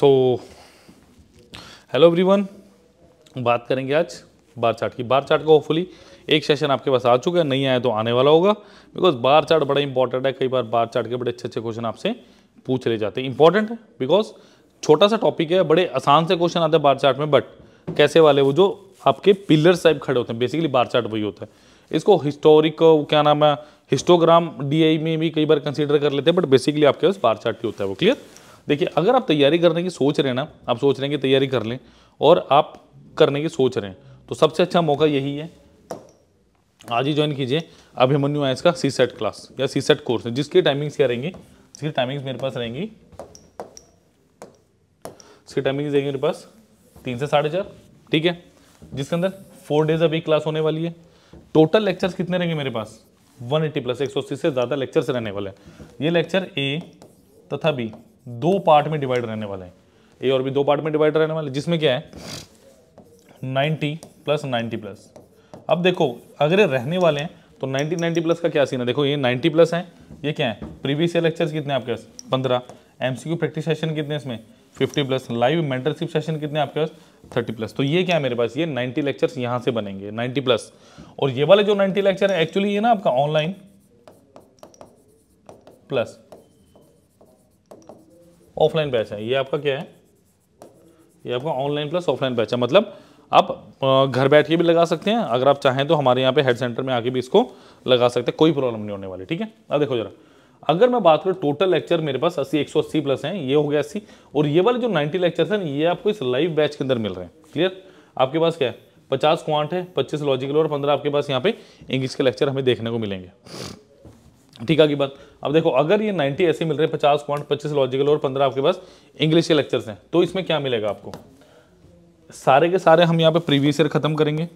So hello everyone बात करेंगे आज बार चार्ट की बार चार्ट का होपफुली एक सेशन आपके पास आ चुका है नहीं आया तो आने वाला होगा बिकॉज बार चार्ट बड़ा इंपॉर्टेंट है कई बार बार चार्ट के बड़े अच्छे अच्छे क्वेश्चन आपसे पूछ ले जाते हैं इंपॉर्टेंट है बिकॉज छोटा सा टॉपिक है बड़े आसान से क्वेश्चन आते हैं बार चार्ट में बट कैसे वाले वो जो आपके पिलर्स टाइप खड़े होते हैं बेसिकली बार चार्ट वही होता है इसको हिस्टोरिक क्या नाम है हिस्टोग्राम डी e में भी कई बार कंसिडर कर लेते हैं बट बेसिकली आपके पास बार चार्ट ही होता है वो क्लियर देखिए अगर आप तैयारी करने की सोच रहे हैं ना आप सोच रहे हैं कि तैयारी कर लें और आप करने की सोच रहे हैं तो सबसे अच्छा मौका यही है आज ही ज्वाइन कीजिए अभिमन्यु आयस का सी सेट क्लास या सी सेट कोर्स है जिसकी टाइमिंग्स क्या रहेंगी इसकी टाइमिंग्स मेरे पास रहेंगी इसकी टाइमिंग्स रहेंगी मेरे पास तीन से साढ़े चार ठीक है जिसके अंदर फोर डेज अभी क्लास होने वाली है टोटल लेक्चर्स कितने रहेंगे मेरे पास 180 प्लस 180 से ज़्यादा लेक्चर्स रहने वाले हैं ये लेक्चर ए तथा बी दो पार्ट में डिवाइड रहने वाले हैं ए और बी दो पार्ट में डिवाइड रहने वाले जिसमें क्या है 90 प्लस 90 प्लस अब देखो अगर ये रहने वाले हैं तो 90 90 प्लस का क्या सीन है देखो ये 90 प्लस है ये क्या है प्रीवियस ईयर लेक्चर्स कितने आपके पास पंद्रह एम प्रैक्टिस सेशन कितने इसमें fifty plus live mentorship session कितने आपके पास थर्टी प्लस तो ये क्या है मेरे पास ये नाइन्टी लेक्चर्स यहाँ से बनेंगे नाइन्टी प्लस और ये वाले जो नाइन्टी लेक्चर है एक्चुअली ये ना आपका ऑनलाइन प्लस ऑफलाइन बैच है ये आपका क्या है ये आपका ऑनलाइन प्लस ऑफलाइन बैच है मतलब आप घर बैठ के भी लगा सकते हैं अगर आप चाहें तो हमारे यहाँ पे हेड सेंटर में आके भी इसको लगा सकते हैं कोई प्रॉब्लम नहीं होने वाली ठीक है अब देखो जरा अगर मैं बात करूँ टोटल लेक्चर मेरे पास अस्सी एक सौ अस्सी प्लस हैं ये हो गया अस्सी और ये वाले जो नाइन्टी लेक्चर हैं ये आपको इस लाइव बैच के अंदर मिल रहे हैं क्लियर आपके पास क्या है पचास क्वांट है पच्चीस लॉजिकल और पंद्रह आपके पास यहाँ पे इंग्लिश के लेक्चर हमें देखने को मिलेंगे ठीक है बात अब देखो अगर ये 90 ऐसे मिल रहे हैं पचास पॉइंट पच्चीस लॉजिकल और पंद्रह आपके पास इंग्लिश के लेक्चर्स हैं तो इसमें क्या मिलेगा आपको सारे के सारे हम यहाँ पे प्रीवियस ईयर ख़त्म करेंगे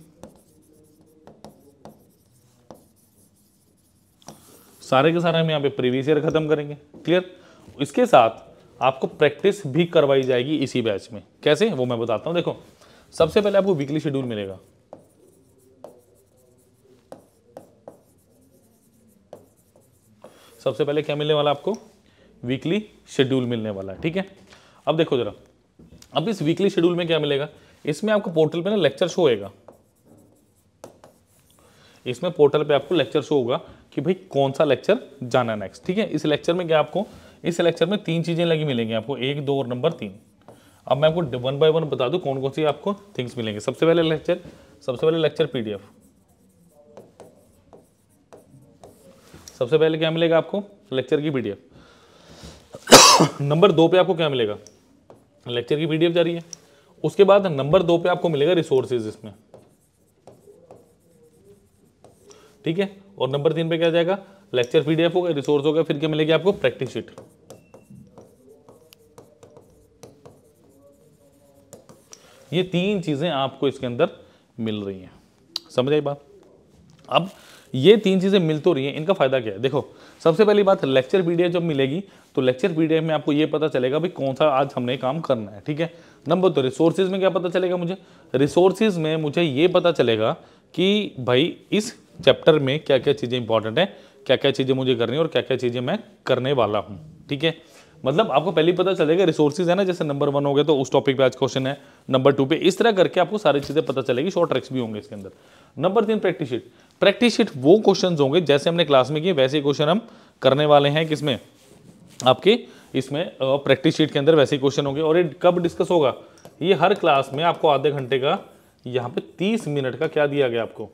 सारे के सारे हम यहाँ पे प्रीवियस ईयर ख़त्म करेंगे क्लियर इसके साथ आपको प्रैक्टिस भी करवाई जाएगी इसी बैच में कैसे वो मैं बताता हूँ देखो सबसे पहले आपको वीकली शेड्यूल मिलेगा सबसे पहले क्या मिलने वाला आपको वीकली शेड्यूल मिलने वाला है ठीक है अब देखो जरा अब इस वीकली शेड्यूल में क्या मिलेगा इसमें आपको पोर्टल पे ना लेक्चर शो होएगा इसमें पोर्टल पे आपको लेक्चर शो होगा कि भाई कौन सा लेक्चर जाना नेक्स्ट ठीक है इस लेक्चर में क्या आपको इस लेक्चर में तीन चीज़ें लगी मिलेंगी आपको एक दो और नंबर तीन अब मैं आपको वन बाय वन बता दूँ कौन कौन सी आपको थिंग्स मिलेंगे सबसे पहले लेक्चर सबसे पहले लेक्चर पीडीएफ सबसे पहले क्या मिलेगा आपको लेक्चर की पीडीएफ नंबर दो पे आपको क्या मिलेगा लेक्चर की पीडीएफ जा रही है उसके बाद नंबर दो पे आपको मिलेगा रिसोर्सेज इसमें ठीक है और नंबर तीन पे क्या जाएगा लेक्चर पीडीएफ होगा रिसोर्स होगा फिर क्या मिलेगी आपको प्रैक्टिस शीट ये तीन चीजें आपको इसके अंदर मिल रही हैं समझ आई बात अब ये तीन चीज़ें मिल तो रही हैं इनका फ़ायदा क्या है देखो सबसे पहली बात लेक्चर पीडीएफ जब मिलेगी तो लेक्चर पीडीएफ में आपको ये पता चलेगा भाई कौन सा आज हमने काम करना है ठीक है नंबर दो तो रिसोर्सेज में क्या पता चलेगा मुझे रिसोर्सेज में मुझे ये पता चलेगा कि भाई इस चैप्टर में क्या क्या चीज़ें इंपॉर्टेंट हैं क्या क्या चीज़ें मुझे करनी और क्या क्या चीज़ें मैं करने वाला हूँ ठीक है मतलब आपको पहले पता चलेगा रिसोर्सेज है ना जैसे नंबर वन हो गया तो उस टॉपिक पे आज क्वेश्चन है नंबर टू पे इस तरह करके आपको सारी चीज़ें पता चलेगी शॉर्ट ट्रिक्स भी होंगे इसके अंदर नंबर तीन प्रैक्टिस शीट प्रैक्टिस शीट वो क्वेश्चन होंगे जैसे हमने क्लास में किए वैसे क्वेश्चन हम करने वाले हैं किसमें आपके इसमें प्रैक्टिस शीट के अंदर वैसे क्वेश्चन होंगे और ये कब डिस्कस होगा ये हर क्लास में आपको आधे घंटे का यहाँ पे तीस मिनट का क्या दिया गया आपको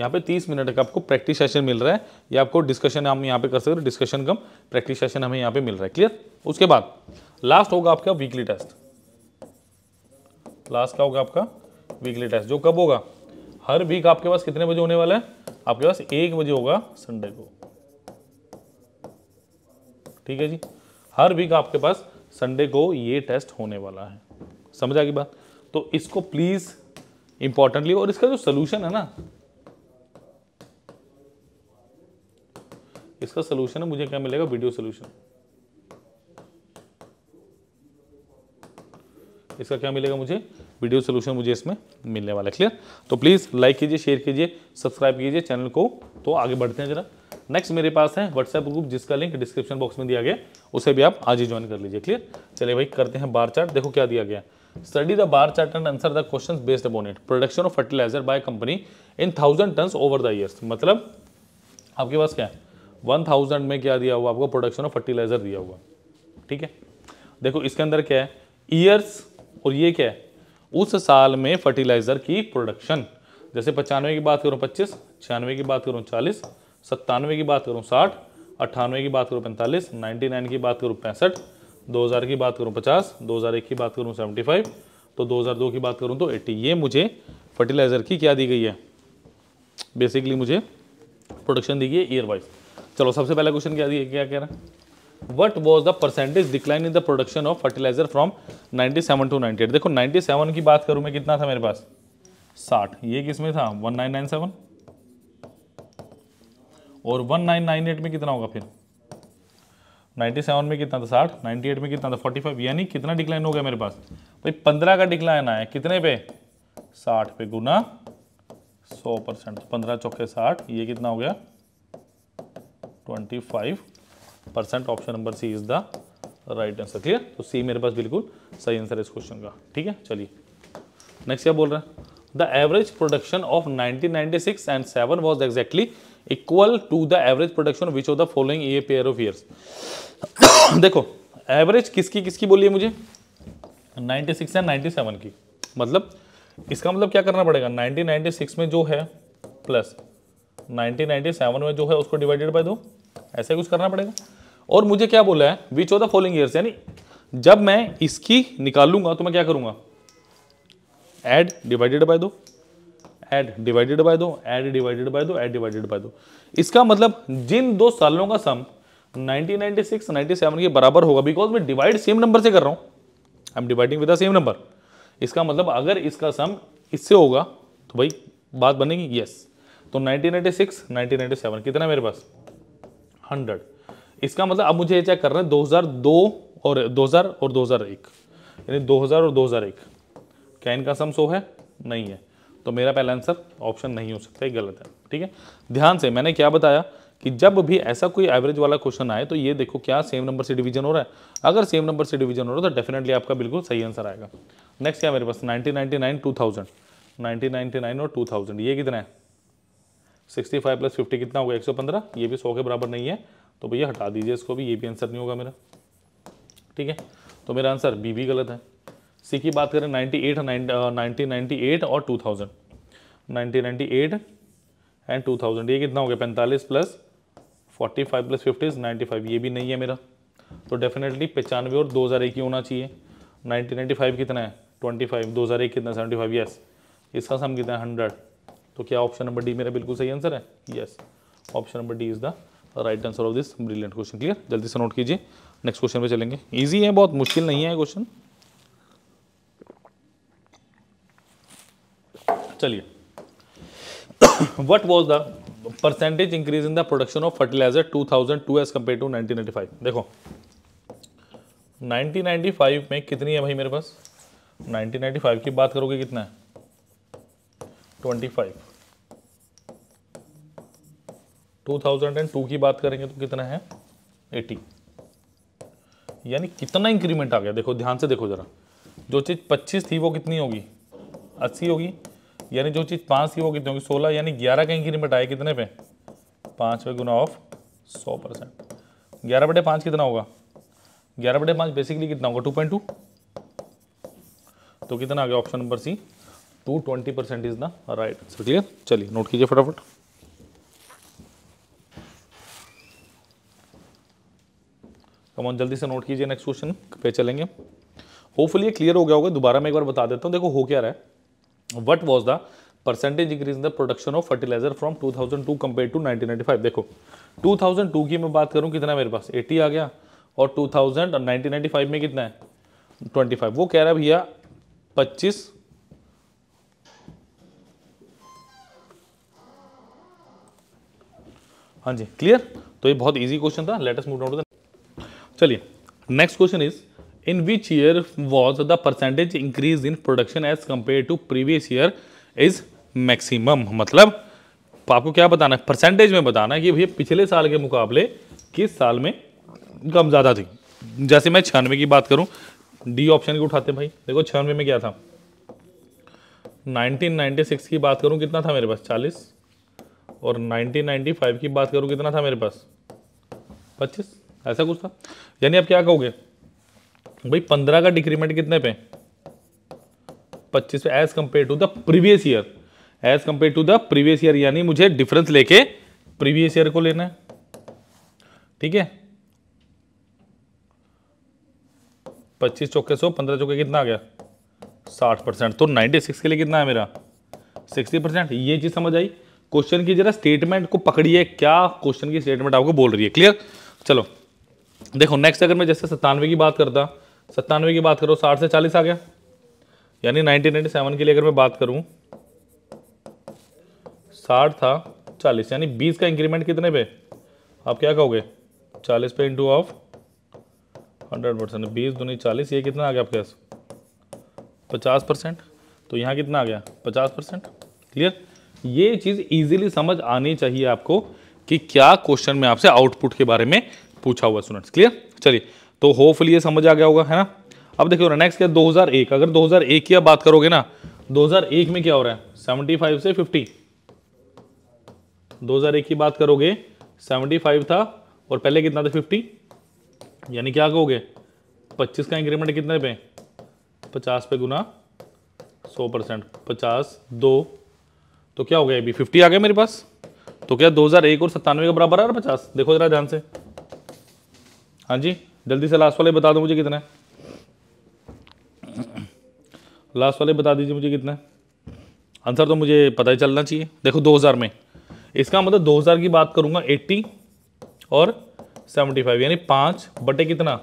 यहाँ पे तीस मिनट का आपको प्रैक्टिस सेशन मिल रहा है या आपको डिस्कशन हम यहाँ पे कर सकते डिस्कशन कम प्रैक्टिस सेशन हमें यहाँ पे मिल रहा है क्लियर उसके बाद लास्ट होगा आपका वीकली टेस्ट लास्ट का होगा आपका वीकली टेस्ट जो कब होगा हर वीक आपके पास कितने बजे होने वाला है आपके पास एक बजे होगा संडे को ठीक है जी हर वीक आपके पास संडे को ये टेस्ट होने वाला है समझ आ गई बात तो इसको प्लीज़ इंपॉर्टेंटली और इसका जो सोल्यूशन है ना इसका सोल्यूशन है मुझे क्या मिलेगा वीडियो सोल्यूशन इसका क्या मिलेगा मुझे वीडियो सोल्यूशन मुझे इसमें मिलने वाला है क्लियर तो प्लीज़ लाइक कीजिए शेयर कीजिए सब्सक्राइब कीजिए चैनल को तो आगे बढ़ते हैं जरा नेक्स्ट मेरे पास है व्हाट्सएप ग्रुप जिसका लिंक डिस्क्रिप्शन बॉक्स में दिया गया उसे भी आप आज ही ज्वाइन कर लीजिए क्लियर चलिए भाई करते हैं बार चार्ट देखो क्या दिया गया study the bar chart and answer the question based upon it production of fertiliser by company in thousand tonne over the years मतलब आपके पास क्या है वन थाउजेंड में क्या दिया हुआ आपको प्रोडक्शन ऑफ फर्टिलाइजर दिया हुआ ठीक है देखो इसके अंदर क्या है ईयर्स और ये क्या है उस साल में फर्टिलाइज़र की प्रोडक्शन जैसे पचानवे की बात करूँ पच्चीस छियानवे की बात करूँ चालीस सत्तानवे की बात करूँ साठ अट्ठानवे की बात करूँ पैंतालीस नाइन्टी नाइन की बात करूँ पैंसठ दो हज़ार की बात करूँ पचास दो हज़ार एक की बात करूँ सेवेंटी फाइव तो दो हज़ार दो की बात करूँ तो एट्टी ये मुझे फर्टिलाइज़र की क्या दी गई है बेसिकली मुझे प्रोडक्शन दी गई है ईयर वाइज चलो सबसे पहला क्वेश्चन क्या दिए क्या कह रहा है what was the percentage decline in the production of fertiliser from 97 to eight देखो 97 की बात करूं मैं कितना था मेरे पास 60 ये किस में था 1997 और 1998 में कितना होगा फिर 97 में कितना था 60 98 में कितना था 45 यानी कितना डिक्लाइन हो गया मेरे पास भाई 15 का डिक्लाइन आया कितने पे 60 पे गुना 100 परसेंट पंद्रह चौके साठ ये कितना हो गया 25 percent option number C is the right answer clear तो सी मेरे पास बिल्कुल सही आंसर है इस क्वेश्चन का ठीक है चलिए नेक्स्ट क्या बोल रहे हैं the average production of 1996 and seven was exactly equal to the average production which of the following a pair of years देखो एवरेज किसकी किसकी बोलिए है मुझे 96 एंड 97 की मतलब इसका मतलब क्या करना पड़ेगा 1996 में जो है प्लस 1997 में जो है उसको डिवाइडेड बाय दो ऐसे कुछ करना पड़ेगा और मुझे क्या बोला है which of the following year यानी जब मैं इसकी निकालूंगा तो मैं क्या करूंगा एड डिवाइडेड बाय दो एड डिवाइडेड बाय दो एड डिवाइडेड बाय दो एड डिवाइडेड बाय दो इसका मतलब जिन दो सालों का सम 1996 97 के बराबर होगा बिकॉज मैं डिवाइड सेम नंबर से कर रहा हूं I am dividing with the same number इसका मतलब अगर इसका सम इससे होगा तो भाई बात बनेगी यस yes. तो 1996 1997 कितना मेरे पास हंड्रेड इसका मतलब अब मुझे ये चेक करना है 2002 और 2000 और 2001 यानी 2000 और 2001 क्या इनका सम सो है नहीं है तो मेरा पहला आंसर ऑप्शन नहीं हो सकता है गलत है ठीक है ध्यान से मैंने क्या बताया कि जब भी ऐसा कोई एवरेज वाला क्वेश्चन आए तो ये देखो क्या सेम नंबर से डिवीजन हो रहा है अगर सेम नंबर से डिवीजन हो रहा है तो डेफिनेटली आपका बिल्कुल सही आंसर आएगा नेक्स्ट क्या मेरे पास 1999 2000 1999 और 2000 ये कितना है सिक्सटी फाइव प्लस फिफ्टी कितना होगा एक सौ पंद्रह ये भी सौ के बराबर नहीं है तो भैया हटा दीजिए इसको भी ये भी आंसर नहीं होगा मेरा ठीक है तो मेरा आंसर बी भी गलत है सी की बात करें ninety eight nineteen ninety eight और two thousand nineteen ninety eight and two thousand ये कितना हो गया पैंतालीस plus forty five plus fifty ninety five ये भी नहीं है मेरा तो डेफिनेटली पचानवे और दो हज़ार एक ही होना चाहिए नाइनटीन नाइन्टी फाइव कितना है ट्वेंटी फाइव दो हज़ार एक कितना सेवेंटी फाइव यस इसका सम कितना है हंड्रेड तो क्या ऑप्शन नंबर डी मेरा बिल्कुल सही आंसर है yes option number D is the right answer of this brilliant question clear जल्दी से नोट कीजिए नेक्स्ट क्वेश्चन पे चलेंगे इजी है बहुत मुश्किल नहीं है क्वेश्चन चलिए what was the percentage increase in the production of fertiliser two thousand two as compare to nineteen five देखो नाइनटीन फाइव में कितनी है भाई मेरे पास नाइनटीन फाइव की बात करोगे कितना है twenty five two thousand and two की बात करेंगे तो कितना है एटी यानी कितना इंक्रीमेंट आ गया देखो ध्यान से देखो ज़रा जो चीज़ पच्चीस थी वो कितनी होगी अस्सी होगी यानी जो चीज़ पाँच थी वो कितनी होगी सोलह यानी ग्यारह का इंक्रीमेंट आया कितने पे पाँच पे गुना ऑफ सौ परसेंट ग्यारह बटे पाँच कितना होगा ग्यारह बटे पाँच बेसिकली कितना होगा टू पॉइंट टू तो कितना आ गया option number C to twenty percent is the right answer clear चलिए नोट कीजिए फटाफट कमॉन जल्दी से नोट कीजिए नेक्स्ट क्वेश्चन पे चलेंगे होपफुली ये क्लियर हो गया होगा दोबारा मैं एक बार बता देता हूँ देखो हो क्या रहा है what was the percentage increase in the production of fertiliser from 2002 thousand two compare to nineteen देखो 2002 की मैं बात करूँ कितना मेरे पास 80 आ गया और 2000 और 1995 में कितना है 25 वो कह रहा है भैया हाँ जी क्लियर तो ये बहुत ईजी क्वेश्चन था लेटेस्ट मूव डाउन चलिए next question is in which year was the percentage increase in production as compare to previous year is maximum मतलब आपको क्या बताना है परसेंटेज में बताना है कि भैया पिछले साल के मुकाबले किस साल में कम ज़्यादा थी जैसे मैं छियानवे की बात करूं डी ऑप्शन की उठाते हैं भाई देखो छियानवे में क्या था 1996 की बात करूं कितना था मेरे पास और 1995 की बात करूँ कितना था मेरे पास 25 ऐसा कुछ था यानी आप क्या कहोगे भाई 15 का डिक्रीमेंट कितने पे 25 पे as compare to the previous year as compare to the previous year यानी मुझे डिफरेंस लेके प्रीवियस ईयर को लेना है ठीक है पच्चीस चौके सौ पंद्रह चौके कितना आ गया साठ परसेंट तो 96 सिक्स के लिए कितना है मेरा सिक्सटी परसेंट ये चीज़ समझ आई क्वेश्चन की जरा स्टेटमेंट को पकड़िए क्या क्वेश्चन की स्टेटमेंट आपको बोल रही है क्लियर चलो देखो नेक्स्ट अगर मैं जैसे सत्तानवे की बात करता सत्तानवे की बात करो साठ से चालीस आ गया यानी नाइनटीन के लिए अगर मैं बात करूँ साठ था चालीस यानी बीस का इंक्रीमेंट कितने पे आप क्या कहोगे चालीस पे इंटू ऑफ हंड्रेड परसेंट बीस दूनी चालीस ये कितना आ गया आपके पास पचास परसेंट तो यहाँ कितना आ गया पचास परसेंट क्लियर ये चीज़ इजीली समझ आनी चाहिए आपको कि क्या क्वेश्चन में आपसे आउटपुट के बारे में पूछा हुआ स्टूडेंट्स क्लियर चलिए तो होपफुल ये समझ आ गया होगा है ना अब देखिए ना नेक्स्ट क्या एक अगर एक की आप बात करोगे ना दो हजार एक में क्या हो रहा है फाइव से फिफ्टी दो हजार एक की बात करोगे फाइव था और पहले कितना था फिफ्टी यानी क्या कहोगे पच्चीस का इंक्रीमेंट कितने पे पचास पे गुना सौ परसेंट पचास दो तो क्या हो गया अभी फिफ्टी आ गया मेरे पास तो क्या दो हज़ार एक और सत्तानवे का बराबर आ रहा पचास देखो ज़रा ध्यान से हाँ जी जल्दी से लास्ट वाले बता दो मुझे कितना है लास्ट वाले बता दीजिए मुझे कितना है आंसर तो मुझे पता ही चलना चाहिए देखो 2000 में इसका मतलब 2000 की बात करूंगा 80 और 75 यानी पाँच बटे कितना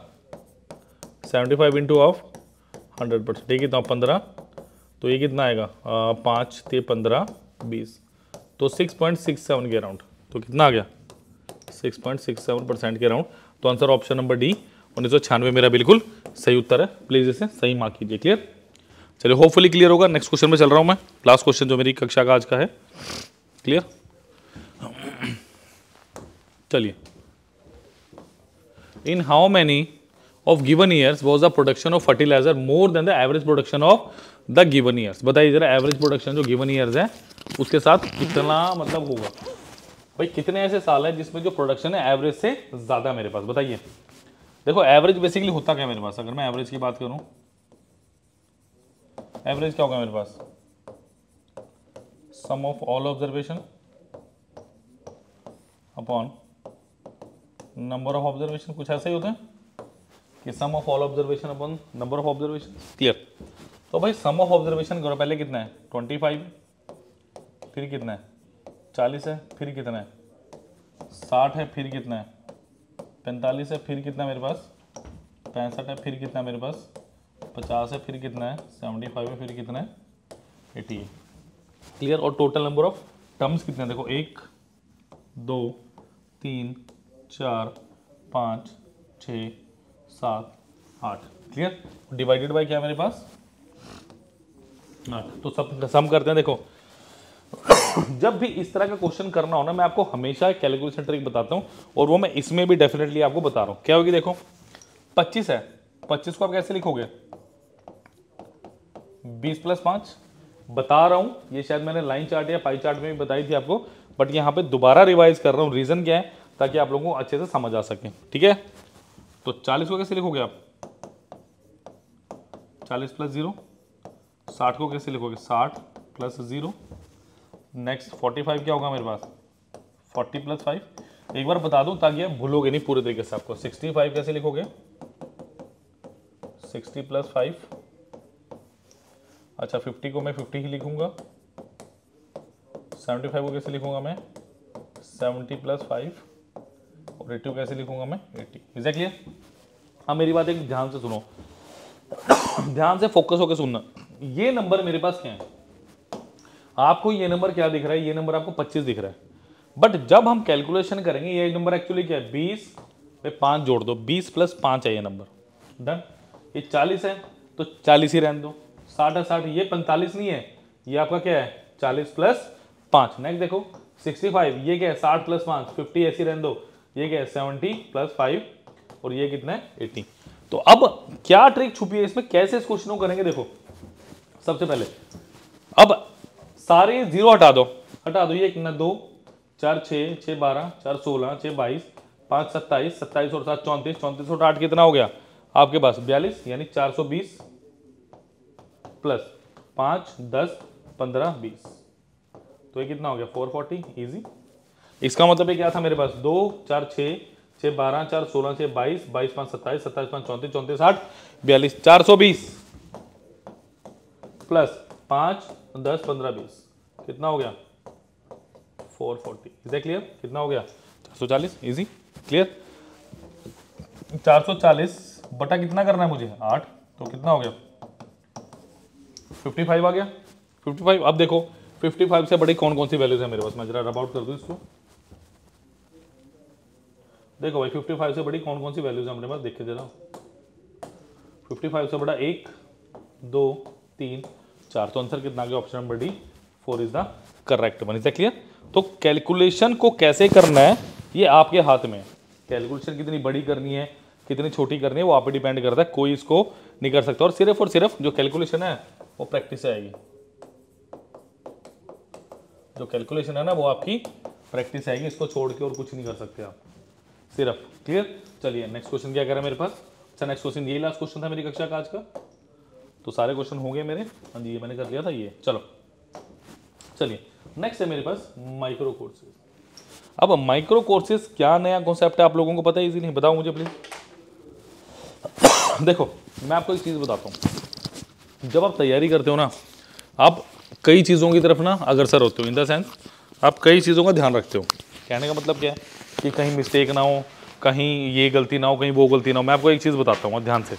75 five into of hundred percent है कितना तो पंद्रह तो ये कितना आएगा पाँच ते तो पंद्रह बीस तो सिक्स पॉइंट सिक्स सेवन के अराउंड तो कितना आ गया six point six seven percent के अराउंड तो आंसर ऑप्शन नंबर डी उन्नीस सौ छियानवे मेरा बिल्कुल सही उत्तर है प्लीज़ इसे सही मार्क कीजिए क्लियर चलिए होपफुली क्लियर होगा नेक्स्ट क्वेश्चन में चल रहा हूँ मैं लास्ट क्वेश्चन जो मेरी कक्षा का आज का है क्लियर चलिए in how many of given years was the production of fertiliser more than the average production of the given years बताइए ज़रा एवरेज प्रोडक्शन जो गिवन ईयर्स है उसके साथ कितना मतलब होगा भाई कितने ऐसे साल है जिसमें जो प्रोडक्शन है एवरेज से ज़्यादा मेरे पास बताइए देखो एवरेज बेसिकली होता क्या मेरे पास अगर मैं एवरेज की बात करूँ एवरेज क्या होगा मेरे पास sum of all observation upon number of observation कुछ ऐसा ही होता है कि sum of all observation upon number of observation clear तो भाई सम ऑफ ऑब्जर्वेशन करो पहले कितना है ट्वेंटी फाइव फिर कितना है चालीस है फिर कितना है साठ है फिर कितना है पैंतालीस है फिर कितना मेरे पास पैंसठ है फिर कितना मेरे पास पचास है फिर कितना है सेवेंटी फाइव है फिर कितना है एटी क्लियर और टोटल नंबर ऑफ टर्म्स कितने देखो एक दो तीन चार पाँच छ सात आठ क्लियर डिवाइडेड बाय क्या मेरे पास हाँ, तो सब सम करते हैं देखो जब भी इस तरह का क्वेश्चन करना हो ना मैं आपको हमेशा कैलकुलेशन ट्रिक बताता हूँ और वो मैं इसमें भी डेफिनेटली आपको बता रहा हूँ क्या होगी देखो पच्चीस है पच्चीस को आप कैसे लिखोगे बीस प्लस पाँच बता रहा हूँ ये शायद मैंने लाइन चार्ट या पाई चार्ट में भी बताई थी आपको बट यहाँ पर दोबारा रिवाइज कर रहा हूँ रीज़न क्या है ताकि आप लोगों को अच्छे से समझ आ सके ठीक है तो चालीस को कैसे लिखोगे आप चालीस प्लस जीरो साठ को कैसे लिखोगे साठ plus zero next forty five क्या होगा मेरे पास फोर्टी प्लस फाइव एक बार बता दूं ताकि आप भूलोगे नहीं पूरे तरीके से आपको सिक्सटी फाइव कैसे लिखोगे सिक्सटी प्लस फाइव अच्छा फिफ्टी को मैं फिफ्टी ही लिखूंगा सेवेंटी फाइव को कैसे लिखूंगा मैं सेवेंटी प्लस फाइव और एट्टी को कैसे लिखूंगा मैं एट्टी इज क्लियर हाँ मेरी बात एक ध्यान से सुनो ध्यान से फोकस होकर सुनना ये नंबर मेरे पास क्या है आपको ये नंबर क्या दिख रहा है ये नंबर आपको 25 दिख रहा है बट जब हम कैलकुलेशन करेंगे ये नंबर एक्चुअली क्या है 20 पे 5 जोड़ दो 20 प्लस पाँच है ये नंबर डन ये 40 है तो 40 ही रहने दो 60 है साठ ये 45 नहीं है ये आपका क्या है 40 प्लस पाँच नेक्स्ट देखो 65 ये क्या है साठ प्लस पाँच फिफ्टी ऐसी रहने दो ये क्या है सेवेंटी प्लस फाइव और ये कितना है एट्टी तो अब क्या ट्रिक छुपी है इसमें कैसे इस क्वेश्चन को करेंगे देखो सबसे पहले अब सारे जीरो हटा दो हटा दो ये एक दो चार छः छः बारह चार सोलह छः बाईस पाँच सत्ताईस सत्ताईस और सात चौंतीस चौंतीस और आठ कितना हो गया आपके पास बयालीस यानी चार सौ बीस प्लस पाँच दस पंद्रह बीस तो ये कितना हो गया फोर फोर्टी ईजी इसका मतलब ये क्या था मेरे पास दो चार छः छः बारह चार सोलह छः बाईस बाईस पाँच सत्ताईस सत्ताईस पाँच चौंतीस चौंतीस आठ बयालीस चार सौ बीस प्लस पाँच दस पंद्रह बीस कितना हो गया फोर फोर्टी इज क्लियर कितना हो गया चार सौ चालीस ईजी क्लियर चार सौ चालीस बटा कितना करना है मुझे आठ तो कितना हो गया फिफ्टी फाइव आ गया फिफ्टी फाइव अब देखो फिफ्टी फाइव से बड़ी कौन कौन सी वैल्यूज है मेरे पास मैं जरा रब आउट कर दूँ इसको देखो भाई फिफ्टी फाइव से बड़ी कौन कौन सी वैल्यूज है मेरे पास देखे जरा फिफ्टी फाइव से बड़ा एक दो तीन चार तो आंसर कितना गया option number D four is the correct one is clear तो कैलकुलेशन को कैसे करना है ये आपके हाथ में कैलकुलेशन कितनी बड़ी करनी है कितनी छोटी करनी है वो आप पे डिपेंड करता है कोई इसको नहीं कर सकता और सिर्फ और सिर्फ जो कैलकुलेशन है वो प्रैक्टिस से आएगी जो कैलकुलेशन है ना वो आपकी प्रैक्टिस आएगी इसको छोड़ के और कुछ नहीं कर सकते आप सिर्फ क्लियर चलिए नेक्स्ट क्वेश्चन क्या करें मेरे पास अच्छा नेक्स्ट क्वेश्चन यही लास्ट क्वेश्चन था मेरी कक्षा का आज का तो सारे क्वेश्चन हो गए मेरे हाँ जी ये मैंने कर लिया था ये चलो चलिए नेक्स्ट है मेरे पास माइक्रो कोर्सेज अब माइक्रो कोर्सेज क्या नया कॉन्सेप्ट है आप लोगों को पता है इजीली बताओ मुझे प्लीज़ देखो मैं आपको एक चीज़ बताता हूँ जब आप तैयारी करते हो ना आप कई चीज़ों की तरफ ना अग्रसर होते हो इन द सेंस आप कई चीज़ों का ध्यान रखते हो कहने का मतलब क्या है कि कहीं मिस्टेक ना हो कहीं ये गलती ना हो कहीं वो गलती ना हो मैं आपको एक चीज़ बताता हूँ ध्यान से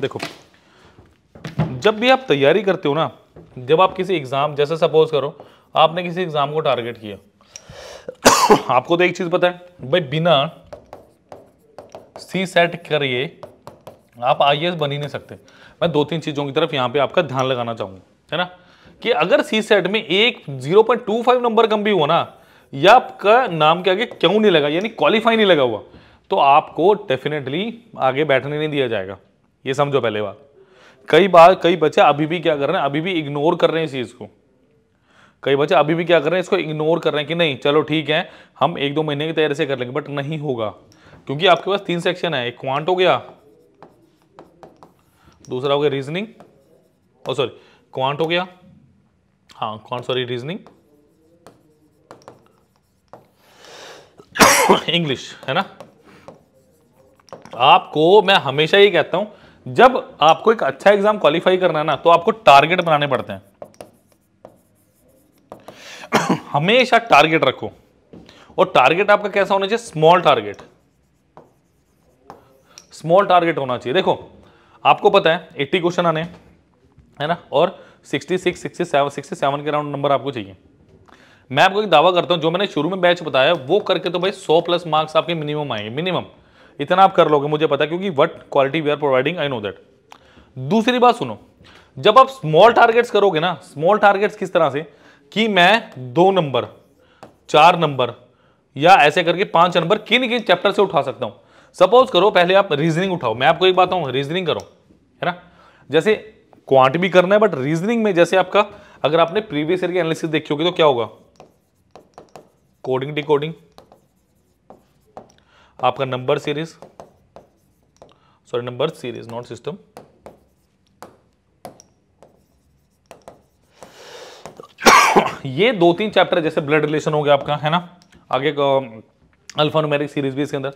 देखो जब भी आप तैयारी करते हो ना जब आप किसी एग्ज़ाम जैसे सपोज करो आपने किसी एग्ज़ाम को टारगेट किया आपको तो एक चीज़ पता है भाई बिना सी सेट करिए आप आई बन ही नहीं सकते मैं दो तीन चीज़ों की तरफ यहां पे आपका ध्यान लगाना चाहूंगा है ना कि अगर सी सेट में एक 0.25 नंबर कम भी हुआ ना या आपका नाम के आगे क्यों नहीं लगा यानी क्वालिफाई नहीं लगा हुआ तो आपको डेफिनेटली आगे बैठने नहीं दिया जाएगा ये समझो पहले बात कई बार कई बच्चे अभी भी क्या कर रहे हैं अभी भी इग्नोर कर रहे हैं इस चीज़ को कई बच्चे अभी भी क्या कर रहे हैं इसको इग्नोर कर रहे हैं कि नहीं चलो ठीक है हम एक दो महीने की तैयारी से कर लेंगे बट नहीं होगा क्योंकि आपके पास तीन सेक्शन है एक क्वांट हो गया दूसरा हो गया रीजनिंग और सॉरी क्वांट हो गया हाँ क्वांट सॉरी रीजनिंग इंग्लिश है ना आपको मैं हमेशा ये कहता हूं जब आपको एक अच्छा एग्जाम क्वालिफाई करना है ना तो आपको टारगेट बनाने पड़ते हैं हमेशा टारगेट रखो और टारगेट आपका कैसा होना चाहिए स्मॉल टारगेट स्मॉल टारगेट होना चाहिए देखो आपको पता है 80 क्वेश्चन आने है ना और 66, 67, 67 के राउंड नंबर आपको चाहिए मैं आपको एक दावा करता हूं जो मैंने शुरू में बैच बताया वो करके तो भाई 100 प्लस मार्क्स आपके मिनिमम आएंगे मिनिमम इतना आप कर लोगे मुझे पता क्योंकि what quality we are providing I know that दूसरी बात सुनो जब आप स्मॉल टारगेट्स करोगे ना स्मॉल टारगेट्स किस तरह से कि मैं दो नंबर चार नंबर या ऐसे करके पांच नंबर किन किन चैप्टर से उठा सकता हूं सपोज करो पहले आप रीजनिंग उठाओ मैं आपको एक बात हूं रीजनिंग करो है ना जैसे क्वांट भी करना है बट रीजनिंग में जैसे आपका अगर आपने प्रीवियस ईयर की एनालिसिस देखी होगी तो क्या होगा कोडिंग डिकोडिंग आपका number series sorry number series not system ये दो तीन चैप्टर जैसे ब्लड रिलेशन हो गया आपका है ना आगे अल्फा सीरीज भी इसके अंदर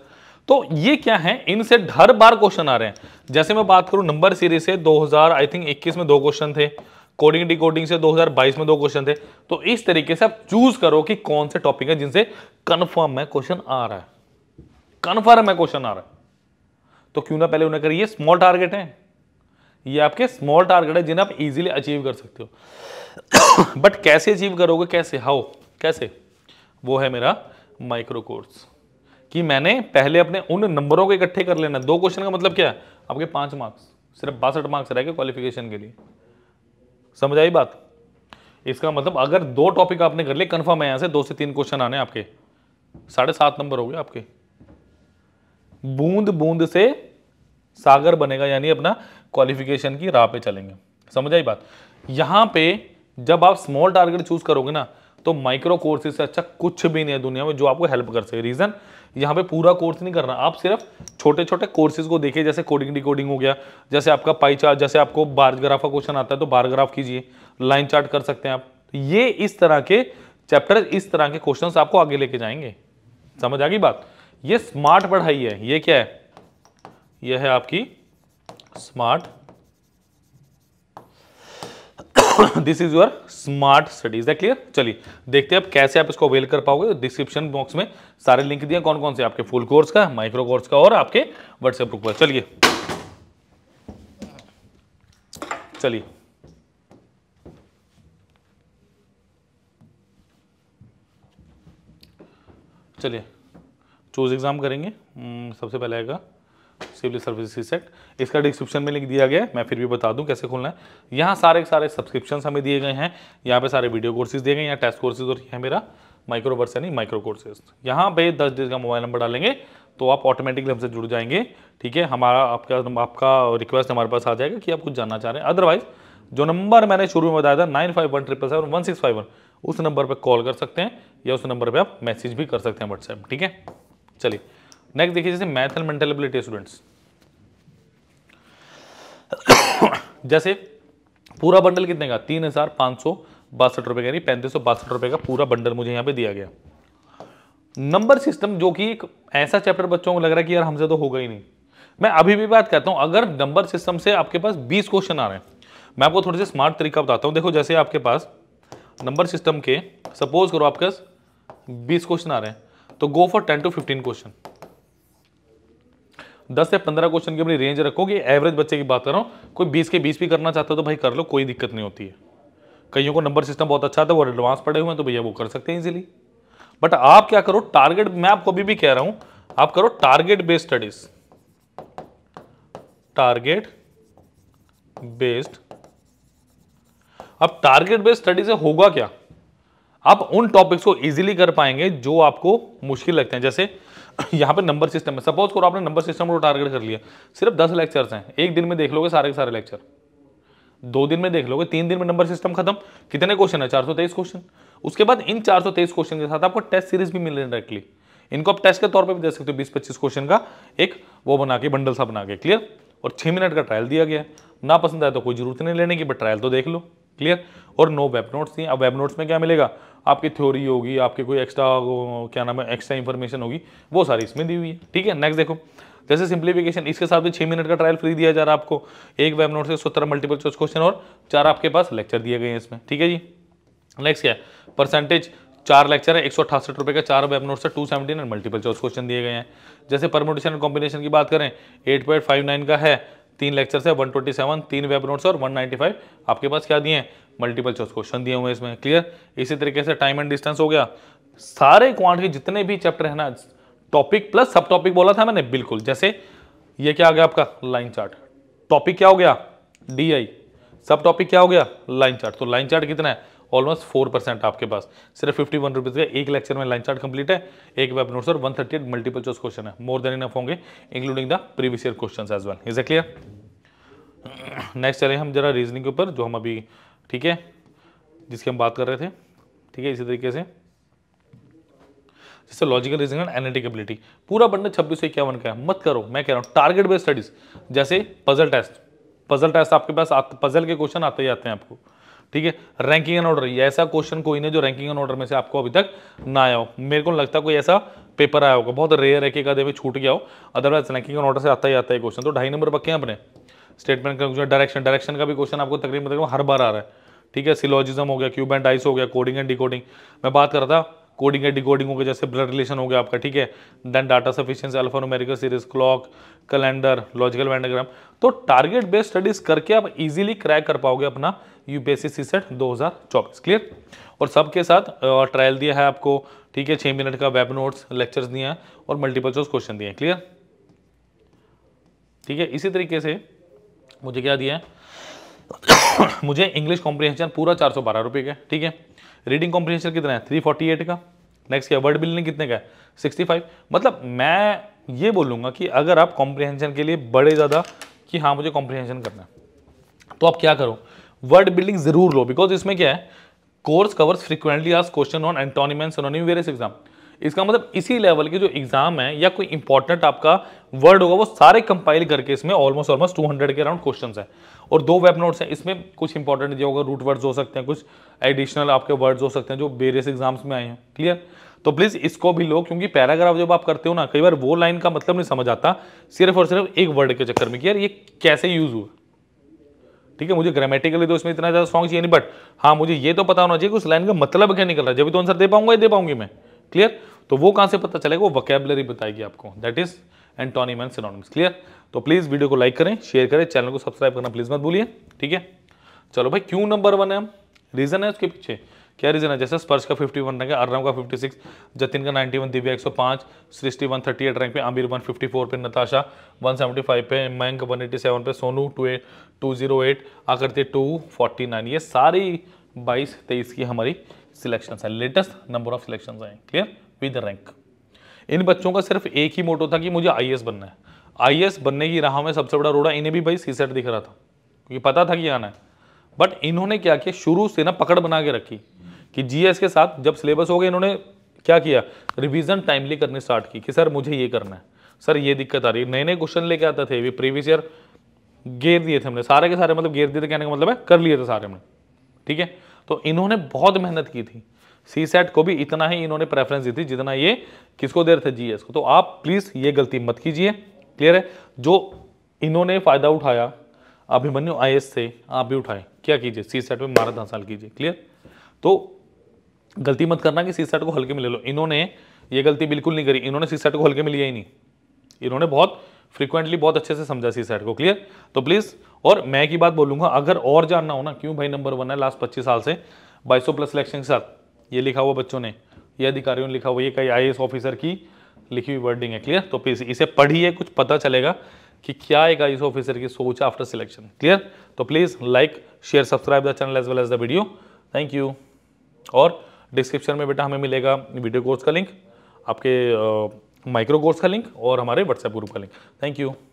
तो ये क्या है इनसे हर बार क्वेश्चन आ रहे हैं जैसे मैं बात करूं नंबर सीरीज से 2000 आई थिंक 21 में दो क्वेश्चन थे कोडिंग डिकोडिंग से 2022 में दो क्वेश्चन थे तो इस तरीके से आप चूज करो कि कौन से टॉपिक है जिनसे कंफर्म में क्वेश्चन आ रहा है कन्फर्म है क्वेश्चन आ रहा है तो क्यों ना पहले उन्हें करिए स्मॉल टारगेट है ये आपके स्मॉल टारगेट है जिन्हें आप इजीली अचीव कर सकते हो बट कैसे अचीव करोगे कैसे हाउ कैसे वो है मेरा माइक्रो कोर्स कि मैंने पहले अपने उन नंबरों को इकट्ठे कर लेना दो क्वेश्चन का मतलब क्या है आपके पांच मार्क्स सिर्फ बासठ मार्क्स रह गए क्वालिफिकेशन के लिए समझ आई बात इसका मतलब अगर दो टॉपिक आपने कर लिए कन्फर्म है यहाँ से दो से तीन क्वेश्चन आने आपके साढ़े सात नंबर हो गए आपके बूंद बूंद से सागर बनेगा यानी अपना क्वालिफिकेशन की राह पे चलेंगे समझ आई बात यहां पे जब आप स्मॉल टारगेट चूज करोगे ना तो माइक्रो कोर्सेज से अच्छा कुछ भी नहीं है दुनिया में जो आपको हेल्प कर सके रीज़न यहाँ पे पूरा कोर्स नहीं करना आप सिर्फ छोटे छोटे कोर्सेज को देखिए जैसे कोडिंग डिकोडिंग हो गया जैसे आपका पाई चार्ट जैसे आपको बार ग्राफ का क्वेश्चन आता है तो बार ग्राफ कीजिए लाइन चार्ट कर सकते हैं आप ये इस तरह के चैप्टर इस तरह के क्वेश्चन आपको आगे लेके जाएंगे समझ आ गई बात ये स्मार्ट पढ़ाई है ये क्या है यह है आपकी smart this is your smart studies है क्लियर चलिए देखते हैं अब कैसे आप इसको अवेल कर पाओगे डिस्क्रिप्शन बॉक्स में सारे लिंक दिए कौन कौन से आपके फुल कोर्स का माइक्रो कोर्स का और आपके व्हाट्सएप ग्रुप का चलिए चलिए चलिए चूज एग्जाम करेंगे हम्म, सबसे पहले आएगा सिविल सर्विस सेट इसका डिस्क्रिप्शन में लिंक दिया गया है मैं फिर भी बता दूं कैसे खोलना है यहाँ सारे सारे सब्सक्रिप्शन हमें दिए गए हैं यहाँ पे सारे वीडियो कोर्सेज दिए गए यहाँ टेस्ट कोर्सेज और यहाँ मेरा माइक्रोवर्स यानी माइक्रो कोर्सेज यहाँ पे दस डेज का मोबाइल नंबर डालेंगे तो आप ऑटोमेटिकली हमसे जुड़ जाएंगे ठीक है हमारा आपका आपका रिक्वेस्ट हमारे पास आ जाएगा कि आप कुछ जानना चाह रहे हैं अदरवाइज जो नंबर मैंने शुरू में बताया था nine five one triple seven one six five one उस नंबर पर कॉल कर सकते हैं या उस नंबर पर आप मैसेज भी कर सकते हैं व्हाट्सएप ठीक है चलिए नेक्स्ट देखिए जैसे math and mental ability students जैसे पूरा बंडल कितने का तीन हज़ार पांच सौ बासठ रुपए का पैंतीस सौ बासठ रुपए का पूरा बंडल मुझे यहां पे दिया गया नंबर सिस्टम जो कि एक ऐसा चैप्टर बच्चों को लग रहा है कि यार हमसे तो होगा ही नहीं मैं अभी भी बात करता हूं अगर नंबर सिस्टम से आपके पास बीस क्वेश्चन आ रहे हैं मैं आपको थोड़े से स्मार्ट तरीका बताता हूँ देखो जैसे आपके पास नंबर सिस्टम के सपोज करो आपके पास बीस क्वेश्चन आ रहे हैं तो go for ten to fifteen question दस से पंद्रह क्वेश्चन की अपनी रेंज रखो कि एवरेज बच्चे की बात कर रहा हूँ कोई बीस के बीस भी करना चाहते हो तो भाई कर लो कोई दिक्कत नहीं होती है कईयों को नंबर सिस्टम बहुत अच्छा था वो एडवांस पड़े हुए हैं तो भैया वो कर सकते हैं इजीली बट आप क्या करो टारगेट मैं आपको अभी भी कह रहा हूँ आप करो target based studies target based अब टारगेट बेस्ड स्टडी से होगा क्या आप उन टॉपिक्स को इजीली कर पाएंगे जो आपको मुश्किल लगते हैं जैसे यहाँ पर नंबर सिस्टम है सपोज करो आपने नंबर सिस्टम को टारगेट कर लिया सिर्फ दस लेक्चर्स हैं एक दिन में देख लोगे सारे के सारे लेक्चर दो दिन में देख लोगे तीन दिन में नंबर सिस्टम खत्म कितने क्वेश्चन है चार सौ तेईस क्वेश्चन उसके बाद इन चार सौ तेईस क्वेश्चन के साथ आपको टेस्ट सीरीज भी मिल रही है डायरेक्टली इनको आप टेस्ट के तौर पर भी दे सकते हो बीस पच्चीस क्वेश्चन का एक वो बना के बंडल सा बना के क्लियर और छः मिनट का ट्रायल दिया गया ना पसंद आया तो कोई जरूरत नहीं लेने की बट ट्रायल तो देख लो क्लियर और नो वेब नोट्स दिए अब वेब नोट्स में क्या मिलेगा आपकी थ्योरी होगी आपके कोई एक्स्ट्रा क्या नाम है एक्स्ट्रा इन्फॉर्मेशन होगी वो सारी इसमें दी हुई है ठीक है नेक्स्ट देखो जैसे सिंप्लीफिकेशन इसके साथ भी छः मिनट का ट्रायल फ्री दिया जा रहा है आपको एक वेब नोट से सत्रह मल्टीपल चॉइस क्वेश्चन और चार आपके पास लेक्चर दिए गए हैं इसमें ठीक है जी नेक्स्ट क्या है परसेंटेज चार लेक्चर है एक सौ अठासठ रुपये का चार वेब नोट से two seventy nine multiple choice question दिए गए हैं जैसे परमोटेशन कॉम्बिनेशन की बात करें एट पॉइंट फाइव नाइन का है तीन लेक्चर्स है 127 तीन वेब नोट्स और 195 आपके पास क्या दिए हैं मल्टीपल चॉइस क्वेश्चन दिए हुए हैं इसमें क्लियर इसी तरीके से टाइम एंड डिस्टेंस हो गया सारे क्वांट के जितने भी चैप्टर है ना टॉपिक प्लस सब टॉपिक बोला था मैंने बिल्कुल जैसे ये क्या आ गया आपका लाइन चार्ट टॉपिक क्या हो गया डी सब टॉपिक क्या हो गया लाइन चार्ट तो लाइन चार्ट कितना है ऑलमोस्ट फोर परसेंट आपके पास सिर्फ फिफ्टी वन रुपीज़ का एक लेक्चर में लाइन चार्ट कंप्लीट है एक वेब नोट्स और one thirty eight multiple choice question है मोर देन इनफ होंगे including the previous year question as well is a clear next चले हम जरा रीजनिंग के ऊपर जो हम अभी ठीक है जिसकी हम बात कर रहे थे ठीक है इसी तरीके से जैसे लॉजिकल रीजनिंग एंड एनालिटिकबिलिटी पूरा बनना छब्बीस सौ इक्यावन का है मत करो मैं कह रहा हूँ टारगेट बेस्ड स्टडीज जैसे पजल टेस्ट पजल टेस्ट आपके पास आते पजल के क्वेश्चन आते ही आते हैं आपको ठीक है रैंकिंग एंड ऑर्डर ऐसा क्वेश्चन कोई नहीं जो रैंकिंग एंड ऑर्डर में से आपको अभी तक ना आया हो मेरे को लगता कोई ऐसा पेपर आया होगा बहुत रेयर है कि कदम भी छूट गया हो अदरवाइज रैंकिंग एंड ऑर्डर से आता ही आता है क्वेश्चन तो ढाई नंबर पक्के हैं अपने स्टेटमेंट का डायरेक्शन डायरेक्शन का भी क्वेश्चन आपको तकरीबन तकरीबन हर बार आ रहा है ठीक है सिलोजिज्म हो गया क्यूब एंड डाइस हो गया कोडिंग एंड डिकोडिंग मैं बात कर रहा था कोडिंग एंड डिकोडिंग हो गया जैसे ब्लड रिलेशन हो गया आपका ठीक है then data sufficiency alphanumerical series clock calendar logical Venn diagram तो टारगेट बेस्ड स्टडीज करके आप इजीली क्रैक कर पाओगे अपना यूपीएससी सी सेट 2024 क्लियर और सबके साथ ट्रायल दिया है आपको ठीक है छः मिनट का वेब नोट्स लेक्चर्स दिए हैं और मल्टीपल चॉइस क्वेश्चन दिए हैं क्लियर ठीक है इसी तरीके से मुझे क्या दिया है मुझे इंग्लिश कॉम्प्रिहेंशन पूरा चार सौ बारह रुपये का ठीक है रीडिंग कॉम्प्रिहेंशन कितना है 348 का नेक्स्ट क्या वर्ड बिल्डिंग कितने का है 65 मतलब मैं ये बोलूँगा कि अगर आप कॉम्प्रिहेंशन के लिए बड़े ज़्यादा कि हाँ मुझे कॉम्प्रिहेंशन करना है तो आप क्या करो वर्ड बिल्डिंग ज़रूर लो बिकॉज इसमें क्या है कोर्स कवर्स फ्रिक्वेंटली आज question on antonym and various exam इसका मतलब इसी लेवल के जो एग्जाम है या कोई इंपॉर्टेंट आपका वर्ड होगा वो सारे कंपाइल करके इसमें ऑलमोस्ट ऑलमोस्ट 200 के अराउंड क्वेश्चन है और दो वेब नोट्स हैं इसमें कुछ इंपॉर्टेंट जो होगा रूट वर्ड्स हो सकते हैं कुछ एडिशनल आपके वर्ड्स हो सकते हैं जो वेरियस एग्जाम्स में आए हैं क्लियर तो प्लीज़ इसको भी लो क्योंकि पैराग्राफ जब आप करते हो ना कई बार वो लाइन का मतलब नहीं समझ आता सिर्फ और सिर्फ एक वर्ड के चक्कर में कि यार ये कैसे यूज़ हुआ ठीक है मुझे ग्रामेटिकली तो इसमें इतना ज़्यादा स्ट्रॉन्ग चाहिए नहीं बट हाँ मुझे ये तो पता होना चाहिए कि उस लाइन का मतलब क्या निकल रहा है जब तो आंसर दे पाऊंगा या दे पाऊंगी मैं क्लियर तो वो कहां से पता चलेगा वो वकेबलरी बताएगी आपको that is antonym and synonyms clear तो प्लीज़ वीडियो को लाइक करें शेयर करें चैनल को सब्सक्राइब करना प्लीज़ मत भूलिए ठीक है चलो भाई क्यों नंबर वन है हम रीज़न है उसके पीछे क्या रीज़न है जैसे स्पर्श का 51 वन रैंक है अर्रम का 56 जतिन का 91 दिव्या 105 सृष्टि 138 रैंक पे आमिर 154 पे नताशा 175 पे मयंक 187 पे Sonu two eight two zero eight Aakriti two forty nine ये सारी बाईस तेईस की हमारी सिलेक्शंस हैं लेटेस्ट नंबर ऑफ सिलेक्शंस हैं क्लियर विद रैंक इन बच्चों का सिर्फ एक ही मोटो था कि मुझे आई बनना है आई बनने की राह में सबसे बड़ा रोड़ा इन्हें भी भाई सी सेट दिख रहा था क्योंकि पता था कि आना है बट इन्होंने क्या किया शुरू से ना पकड़ बना के रखी कि जी के साथ जब सिलेबस हो गया इन्होंने क्या किया रिविजन टाइमली करने स्टार्ट की कि सर मुझे ये करना है सर ये दिक्कत आ रही है नए नए क्वेश्चन लेके आते थे अभी प्रीवियस ईयर गेर दिए थे हमने सारे के सारे मतलब गेर दिए थे कहने का मतलब है कर लिए थे सारे हमने ठीक है तो इन्होंने बहुत मेहनत की थी सी सेट को भी इतना ही इन्होंने प्रेफरेंस दी थी जितना ये किसको दे रहे थे जीएस को तो आप प्लीज़ ये गलती मत कीजिए क्लियर है जो इन्होंने फ़ायदा उठाया अभिमन्यु आई से आप भी उठाएं क्या कीजिए सी सेट में मारा हासिल कीजिए क्लियर तो गलती मत करना कि सी सेट को हल्के में ले लो इन्होंने ये गलती बिल्कुल नहीं करी इन्होंने सी सेट को हल्के में लिया ही नहीं इन्होंने बहुत फ्रिक्वेंटली बहुत अच्छे से समझा सी सेट को क्लियर तो प्लीज़ और मैं की बात बोलूंगा अगर और जानना हो ना क्यों भाई नंबर वन है लास्ट पच्चीस साल से बाईस प्लस सिलेक्शन के साथ ये लिखा हुआ बच्चों ने ये अधिकारियों ने लिखा हुआ ये कई आई ऑफिसर की लिखी हुई वर्डिंग है क्लियर तो प्लीज़ इसे पढ़िए कुछ पता चलेगा कि क्या एक आई ऑफिसर की सोच आफ्टर सिलेक्शन क्लियर तो please like share subscribe the channel as well as the video thank you और डिस्क्रिप्शन में बेटा हमें मिलेगा वीडियो कोर्स का लिंक आपके माइक्रो कोर्स का लिंक और हमारे व्हाट्सएप ग्रुप का लिंक थैंक यू